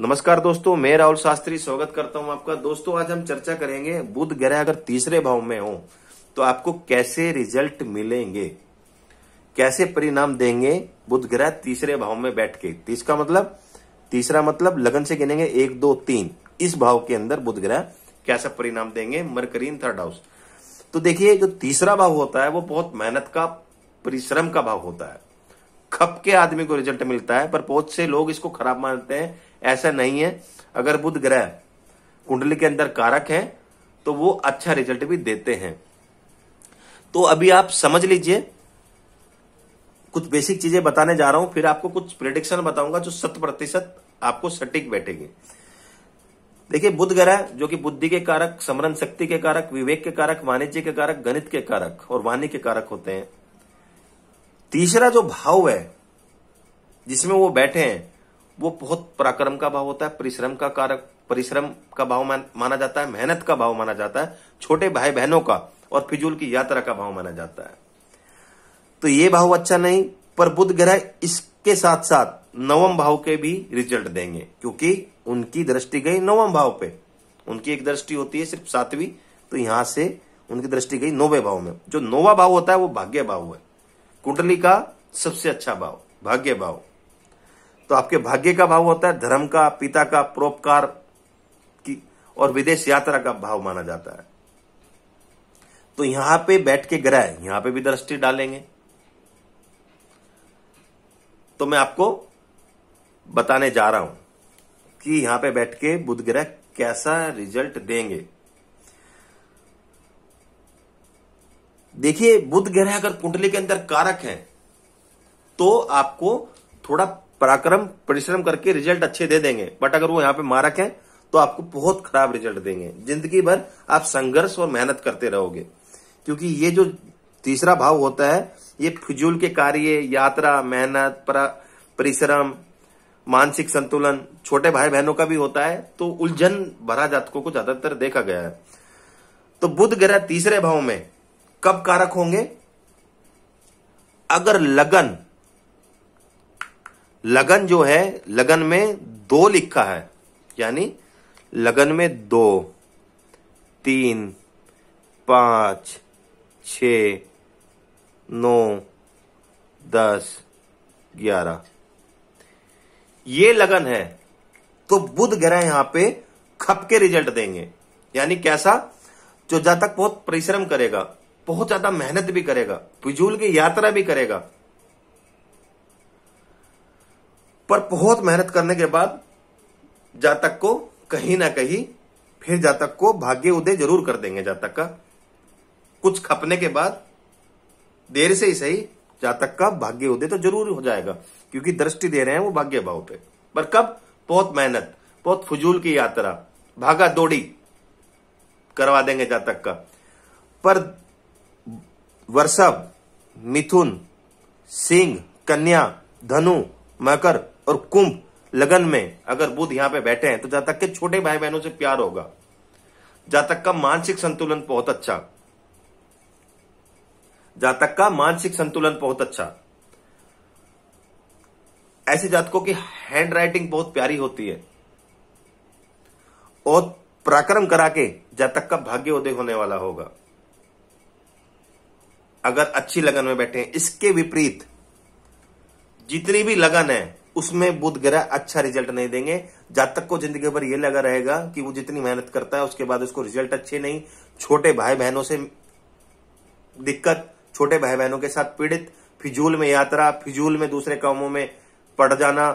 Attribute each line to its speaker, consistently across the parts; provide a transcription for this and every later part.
Speaker 1: नमस्कार दोस्तों मैं राहुल शास्त्री स्वागत करता हूं आपका दोस्तों आज हम चर्चा करेंगे बुध ग्रह अगर तीसरे भाव में हो तो आपको कैसे रिजल्ट मिलेंगे कैसे परिणाम देंगे बुध ग्रह तीसरे भाव में बैठ के तीसरा तो मतलब तीसरा मतलब लगन से गिनेंगे एक दो तीन इस भाव के अंदर बुध ग्रह कैसा परिणाम देंगे मरकरीन थर्ड हाउस तो देखिए जो तीसरा भाव होता है वो बहुत मेहनत का परिश्रम का भाव होता है खप के आदमी को रिजल्ट मिलता है पर बहुत से लोग इसको खराब मानते हैं ऐसा नहीं है अगर बुध ग्रह कुंडली के अंदर कारक है तो वो अच्छा रिजल्ट भी देते हैं तो अभी आप समझ लीजिए कुछ बेसिक चीजें बताने जा रहा हूं फिर आपको कुछ प्रिडिक्शन बताऊंगा जो शत प्रतिशत आपको सटीक बैठेगी देखिए बुध ग्रह जो कि बुद्धि के कारक समरण शक्ति के कारक विवेक के कारक वाणिज्य के कारक गणित के कारक और वाणी के कारक होते हैं तीसरा जो भाव है जिसमें वो बैठे हैं वो बहुत पराक्रम का भाव होता है परिश्रम का कारक परिश्रम का भाव माना जाता है मेहनत का भाव माना जाता है छोटे भाई बहनों का और फिजूल की यात्रा का भाव माना जाता है तो ये भाव अच्छा नहीं पर बुद्ध ग्रह इसके साथ साथ नवम भाव के भी रिजल्ट देंगे क्योंकि उनकी दृष्टि गई नवम भाव पे उनकी एक दृष्टि होती है सिर्फ सातवीं तो यहां से उनकी दृष्टि गई नौवे भाव में जो नोवा भाव होता है वो भाग्य भाव है कुंडली का सबसे अच्छा भाव भाग्य भाव तो आपके भाग्य का भाव होता है धर्म का पिता का परोपकार की और विदेश यात्रा का भाव माना जाता है तो यहां पे बैठ के ग्रह यहां पे भी दृष्टि डालेंगे तो मैं आपको बताने जा रहा हूं कि यहां पे बैठ के बुध ग्रह कैसा रिजल्ट देंगे देखिए बुध ग्रह अगर कुंडली के अंदर कारक है तो आपको थोड़ा पराक्रम परिश्रम करके रिजल्ट अच्छे दे देंगे बट अगर वो यहाँ पे मारक है तो आपको बहुत खराब रिजल्ट देंगे जिंदगी भर आप संघर्ष और मेहनत करते रहोगे क्योंकि ये जो तीसरा भाव होता है ये फिजूल के कार्य यात्रा मेहनत परिश्रम मानसिक संतुलन छोटे भाई बहनों का भी होता है तो उलझन भरा जातकों को ज्यादातर देखा गया है तो बुध ग्रह तीसरे भाव में कब कारक होंगे अगर लगन लगन जो है लगन में दो लिखा है यानी लगन में दो तीन पांच छ नौ दस ग्यारह ये लगन है तो बुध ग्रह यहां पे खप के रिजल्ट देंगे यानी कैसा जो जातक बहुत परिश्रम करेगा बहुत ज्यादा मेहनत भी करेगा फिजूल की यात्रा भी करेगा पर बहुत मेहनत करने के बाद जातक को कहीं ना कहीं फिर जातक को भाग्य उदय जरूर कर देंगे जातक का कुछ खपने के बाद देर से ही सही जातक का भाग्य उदय तो जरूर हो जाएगा क्योंकि दृष्टि दे रहे हैं वो भाग्य भाव पे पर कब बहुत मेहनत बहुत फजूल की यात्रा भागा दौड़ी करवा देंगे जातक का पर वर्षभ मिथुन सिंह कन्या धनु मकर और कुंभ लगन में अगर बुध यहां पे बैठे हैं तो जातक के छोटे भाई बहनों से प्यार होगा जातक का मानसिक संतुलन बहुत अच्छा जातक का मानसिक संतुलन बहुत अच्छा ऐसे जातकों की हैंड राइटिंग बहुत प्यारी होती है और पराक्रम करा के जातक का भाग्योदय होने वाला होगा अगर अच्छी लगन में बैठे हैं इसके विपरीत जितनी भी लगन है उसमें बुध ग्रह अच्छा रिजल्ट नहीं देंगे जातक को जिंदगी भर यह लगा रहेगा कि वो जितनी मेहनत करता है उसके बाद उसको रिजल्ट अच्छे नहीं छोटे भाई बहनों से दिक्कत छोटे भाई बहनों के साथ पीड़ित फिजूल में यात्रा फिजूल में दूसरे कामों में पड़ जाना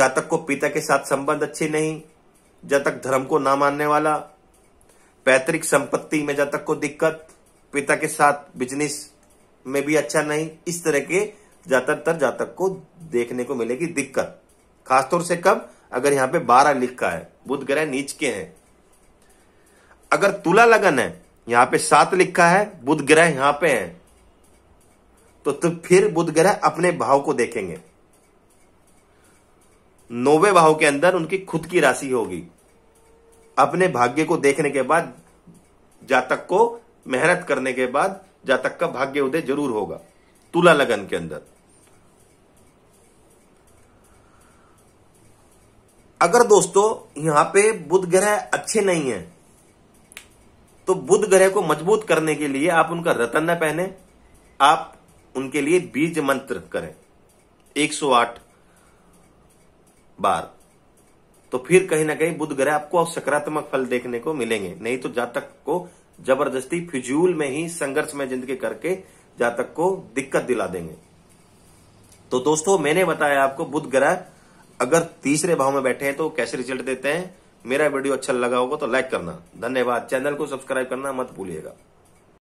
Speaker 1: जातक को पिता के साथ संबंध अच्छे नहीं जातक धर्म को ना मानने वाला पैतृक संपत्ति में जातक को दिक्कत पिता के साथ बिजनेस में भी अच्छा नहीं इस तरह के ज्यादातर जातक को देखने को मिलेगी दिक्कत खासतौर से कब अगर यहां पे बारह लिखा है बुध ग्रह नीच के हैं अगर तुला लगन है यहां पे सात लिखा है बुध ग्रह यहां पे है तो, तो फिर बुध ग्रह अपने भाव को देखेंगे नौवे भाव के अंदर उनकी खुद की राशि होगी अपने भाग्य को देखने के बाद जातक को मेहनत करने के बाद जातक का भाग्य उदय जरूर होगा तुला लगन के अंदर अगर दोस्तों यहां पे बुध ग्रह अच्छे नहीं है तो बुध ग्रह को मजबूत करने के लिए आप उनका रतन न पहने आप उनके लिए बीज मंत्र करें 108 बार तो फिर कहीं ना कहीं बुध ग्रह आपको सकारात्मक फल देखने को मिलेंगे नहीं तो जातक को जबरदस्ती फिजूल में ही संघर्ष में जिंदगी करके जातक को दिक्कत दिला देंगे तो दोस्तों मैंने बताया आपको बुध ग्रह अगर तीसरे भाव में बैठे हैं तो कैसे रिजल्ट देते हैं मेरा वीडियो अच्छा लगा होगा तो लाइक करना धन्यवाद चैनल को सब्सक्राइब करना मत भूलिएगा